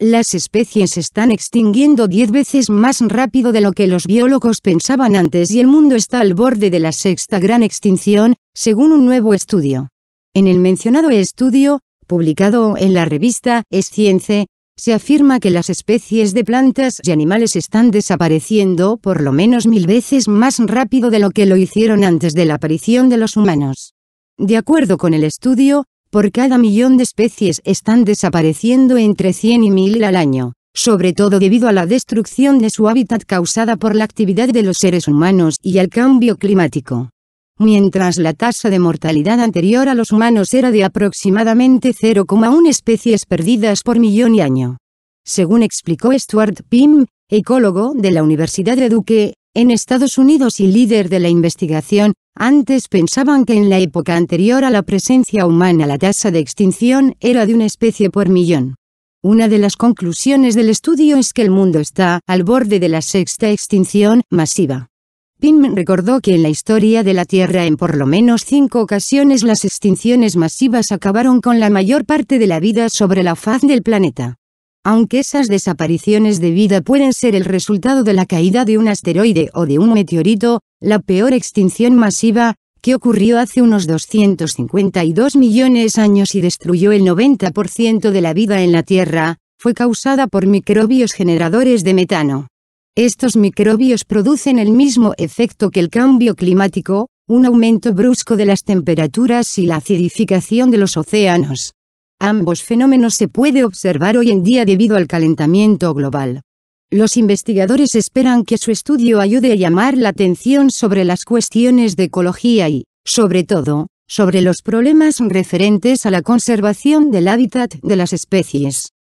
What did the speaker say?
Las especies están extinguiendo 10 veces más rápido de lo que los biólogos pensaban antes y el mundo está al borde de la sexta gran extinción, según un nuevo estudio. En el mencionado estudio, publicado en la revista Science, se afirma que las especies de plantas y animales están desapareciendo por lo menos mil veces más rápido de lo que lo hicieron antes de la aparición de los humanos. De acuerdo con el estudio, por cada millón de especies están desapareciendo entre 100 y 1000 al año, sobre todo debido a la destrucción de su hábitat causada por la actividad de los seres humanos y al cambio climático. Mientras la tasa de mortalidad anterior a los humanos era de aproximadamente 0,1 especies perdidas por millón y año. Según explicó Stuart Pym, ecólogo de la Universidad de Duque, en Estados Unidos y líder de la investigación antes pensaban que en la época anterior a la presencia humana la tasa de extinción era de una especie por millón. Una de las conclusiones del estudio es que el mundo está al borde de la sexta extinción masiva. Pinman recordó que en la historia de la Tierra en por lo menos cinco ocasiones las extinciones masivas acabaron con la mayor parte de la vida sobre la faz del planeta aunque esas desapariciones de vida pueden ser el resultado de la caída de un asteroide o de un meteorito, la peor extinción masiva, que ocurrió hace unos 252 millones de años y destruyó el 90% de la vida en la Tierra, fue causada por microbios generadores de metano. Estos microbios producen el mismo efecto que el cambio climático, un aumento brusco de las temperaturas y la acidificación de los océanos. Ambos fenómenos se puede observar hoy en día debido al calentamiento global. Los investigadores esperan que su estudio ayude a llamar la atención sobre las cuestiones de ecología y, sobre todo, sobre los problemas referentes a la conservación del hábitat de las especies.